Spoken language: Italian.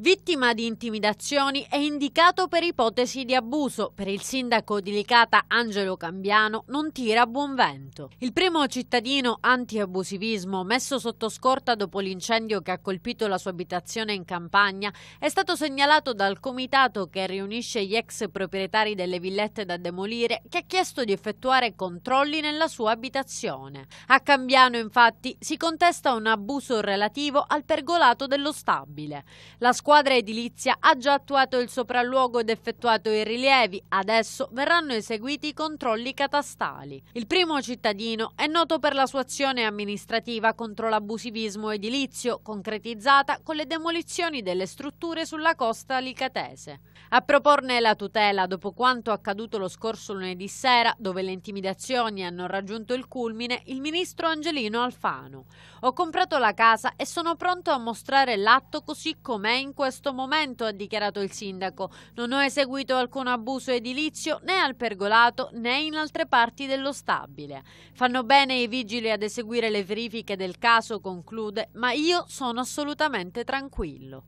Vittima di intimidazioni è indicato per ipotesi di abuso. Per il sindaco di Licata Angelo Cambiano non tira buon vento. Il primo cittadino anti-abusivismo messo sotto scorta dopo l'incendio che ha colpito la sua abitazione in campagna è stato segnalato dal comitato che riunisce gli ex proprietari delle villette da demolire che ha chiesto di effettuare controlli nella sua abitazione. A Cambiano infatti si contesta un abuso relativo al pergolato dello stabile. La squadra squadra edilizia ha già attuato il sopralluogo ed effettuato i rilievi, adesso verranno eseguiti i controlli catastali. Il primo cittadino è noto per la sua azione amministrativa contro l'abusivismo edilizio, concretizzata con le demolizioni delle strutture sulla costa alicatese. A proporne la tutela dopo quanto accaduto lo scorso lunedì sera, dove le intimidazioni hanno raggiunto il culmine, il ministro Angelino Alfano. Ho comprato la casa e sono pronto a mostrare l'atto così com'è in questo momento, ha dichiarato il sindaco. Non ho eseguito alcun abuso edilizio né al pergolato né in altre parti dello stabile. Fanno bene i vigili ad eseguire le verifiche del caso, conclude, ma io sono assolutamente tranquillo.